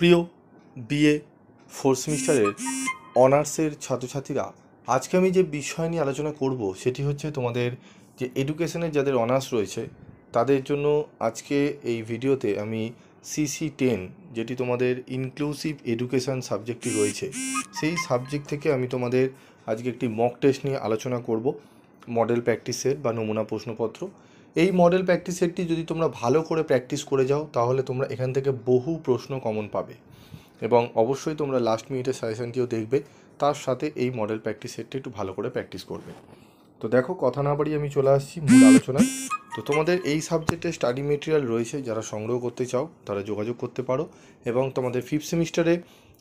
প্রিয় BA four সেমিস্টারের অনার্সের ছাত্রছাত্রীরা আজকে আমি যে বিষয় নিয়ে আলোচনা করব সেটি হচ্ছে তোমাদের যে এডুকেশনের যাদের অনার্স রয়েছে তাদের জন্য আজকে এই ভিডিওতে আমি সিসি টেন যেটি তোমাদের ইনক্লুসিভ এডুকেশান সাবজেক্টটি রয়েছে সেই সাবজেক্ট থেকে আমি তোমাদের আজকে একটি মক টেস্ট নিয়ে আলোচনা করব মডেল প্র্যাকটিসের বা নমুনা প্রশ্নপত্র এই মডেল প্র্যাকটিস সেটটি যদি তোমরা ভালো করে প্র্যাকটিস করে যাও তাহলে তোমরা এখান থেকে বহু প্রশ্ন কমন পাবে এবং অবশ্যই তোমরা লাস্ট মিনিটের সাজেশানটিও দেখবে তার সাথে এই মডেল প্র্যাকটিস সেটটি একটু ভালো করে প্র্যাকটিস করবে তো দেখো কথা না বাড়িয়ে আমি চলে আসছি মূল আলোচনায় তো তোমাদের এই সাবজেক্টে স্টাডি মেটেরিয়াল রয়েছে যারা সংগ্রহ করতে চাও তারা যোগাযোগ করতে পারো এবং তোমাদের ফিফথ সেমিস্টারে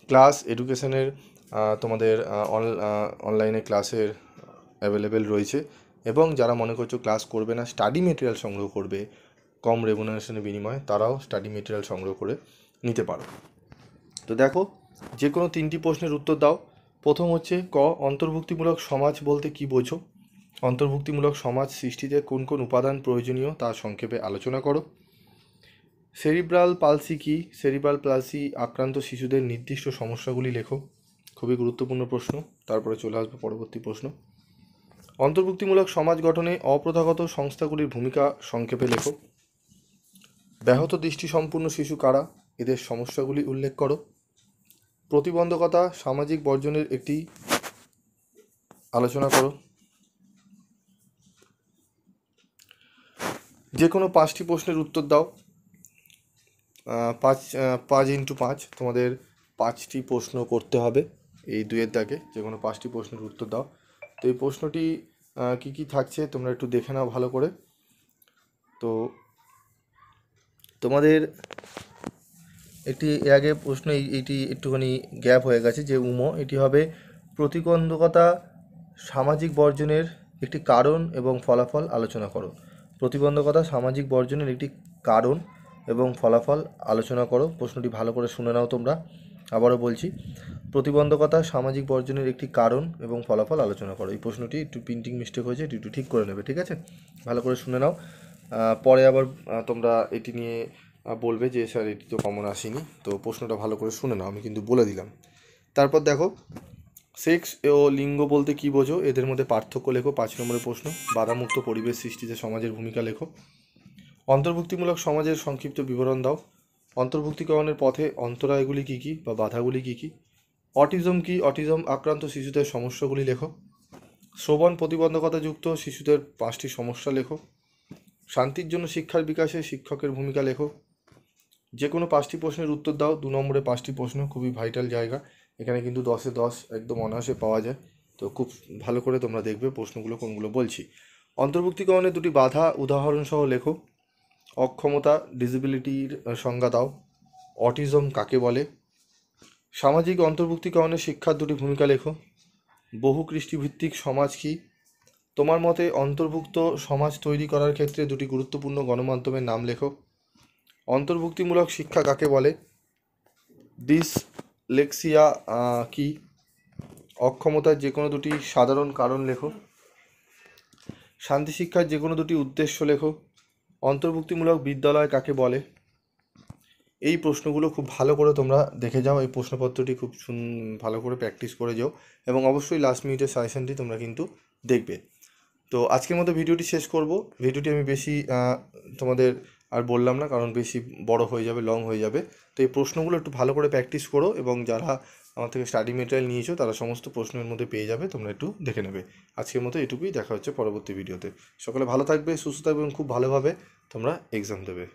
ক্লাস এডুকেশনের তোমাদের অনলাইনে ক্লাসের অ্যাভেলেবেল রয়েছে এবং যারা মনে করছো ক্লাস করবে না স্টাডি মেটেরিয়াল সংগ্রহ করবে কম রেমুনারেশনের বিনিময়ে তারাও স্টাডি মেটেরিয়াল সংগ্রহ করে নিতে পারো তো দেখো যে কোনো তিনটি প্রশ্নের উত্তর দাও প্রথম হচ্ছে ক অন্তর্ভুক্তিমূলক সমাজ বলতে কি বোঝো অন্তর্ভুক্তিমূলক সমাজ সৃষ্টিতে কোন কোন উপাদান প্রয়োজনীয় তা সংক্ষেপে আলোচনা করো সেরিব্রাল পালসি কি সেরিব্রাল পালসি আক্রান্ত শিশুদের নির্দিষ্ট সমস্যাগুলি লেখো খুবই গুরুত্বপূর্ণ প্রশ্ন তারপরে চলে আসবে পরবর্তী প্রশ্ন অন্তর্ভুক্তিমূলক সমাজ গঠনে অপ্রথাগত সংস্থাগুলির ভূমিকা সংক্ষেপে লেখো ব্যাহত দৃষ্টিসম্পূর্ণ শিশু কারা এদের সমস্যাগুলি উল্লেখ করো প্রতিবন্ধকতা সামাজিক বর্জনের একটি আলোচনা করো যে কোনো পাঁচটি প্রশ্নের উত্তর দাও পাঁচ পাঁচ ইন্টু পাঁচ তোমাদের পাঁচটি প্রশ্ন করতে হবে এই দুয়ের দাগে যে কোনো পাঁচটি প্রশ্নের উত্তর দাও তো এই প্রশ্নটি কি কি থাকছে তোমরা একটু দেখে নাও ভালো করে তো তোমাদের একটি এর আগে প্রশ্ন এটি একটুখানি গ্যাপ হয়ে গেছে যে উমো এটি হবে প্রতিবন্ধকতা সামাজিক বর্জনের একটি কারণ এবং ফলাফল আলোচনা করো প্রতিবন্ধকতা সামাজিক বর্জনের একটি কারণ এবং ফলাফল আলোচনা করো প্রশ্নটি ভালো করে শুনে নাও তোমরা আবারও বলছি প্রতিবন্ধকতা সামাজিক বর্জনের একটি কারণ এবং ফলাফল আলোচনা করো এই প্রশ্নটি একটু প্রিন্টিং মিস্টেক হয়েছে এটি একটু ঠিক করে নেবে ঠিক আছে ভালো করে শুনে নাও পরে আবার তোমরা এটি নিয়ে বলবে যে স্যার এটি তো কমন আসেনি তো প্রশ্নটা ভালো করে শুনে নাও আমি কিন্তু বলে দিলাম তারপর দেখো সেক্স ও লিঙ্গ বলতে কি বোঝো এদের মধ্যে পার্থক্য লেখো পাঁচ নম্বরের প্রশ্ন বাধামুক্ত পরিবেশ সৃষ্টিতে সমাজের ভূমিকা লেখো অন্তর্ভুক্তিমূলক সমাজের সংক্ষিপ্ত বিবরণ দাও অন্তর্ভুক্তিকরণের পথে অন্তরায়গুলি কী কী বা বাধাগুলি কী কী অটিজম কি অটিজম আক্রান্ত শিশুদের সমস্যাগুলি লেখো শ্রবণ প্রতিবন্ধকতাযুক্ত শিশুদের পাঁচটি সমস্যা লেখো শান্তির জন্য শিক্ষার বিকাশে শিক্ষকের ভূমিকা লেখো যে কোনো পাঁচটি প্রশ্নের উত্তর দাও দু নম্বরে পাঁচটি প্রশ্ন খুবই ভাইটাল জায়গা এখানে কিন্তু দশে দশ একদম অনায়াসে পাওয়া যায় তো খুব ভালো করে তোমরা দেখবে প্রশ্নগুলো কোনগুলো বলছি অন্তর্ভুক্তিকরণের দুটি বাধা উদাহরণসহ লেখো অক্ষমতা ডিসেবিলিটির সংজ্ঞা দাও অটিজম কাকে বলে সামাজিক অন্তর্ভুক্তিকরণে শিক্ষার দুটি ভূমিকা লেখো বহু কৃষ্টিভিত্তিক সমাজ কি তোমার মতে অন্তর্ভুক্ত সমাজ তৈরি করার ক্ষেত্রে দুটি গুরুত্বপূর্ণ গণমাধ্যমের নাম লেখো অন্তর্ভুক্তিমূলক শিক্ষা কাকে বলে লেক্সিয়া কি অক্ষমতার যে কোনো দুটি সাধারণ কারণ লেখো শান্তি শিক্ষার যে কোনো দুটি উদ্দেশ্য লেখো অন্তর্ভুক্তিমূলক বিদ্যালয় কাকে বলে এই প্রশ্নগুলো খুব ভালো করে তোমরা দেখে যাও এই প্রশ্নপত্রটি খুব ভালো করে প্র্যাকটিস করে যাও এবং অবশ্যই লাস্ট মিনিটের সাজেশনটি তোমরা কিন্তু দেখবে তো আজকের মতো ভিডিওটি শেষ করব ভিডিওটি আমি বেশি তোমাদের আর বললাম না কারণ বেশি বড় হয়ে যাবে লং হয়ে যাবে তো এই প্রশ্নগুলো একটু ভালো করে প্র্যাকটিস করো এবং যারা আমার থেকে স্টাডি মেটেরিয়াল নিয়েছো তারা সমস্ত প্রশ্নের মধ্যে পেয়ে যাবে তোমরা একটু দেখে নেবে আজকের মতো এটুকুই দেখা হচ্ছে পরবর্তী ভিডিওতে সকলে ভালো থাকবে সুস্থ থাকবে এবং খুব ভালোভাবে তোমরা এক্সাম দেবে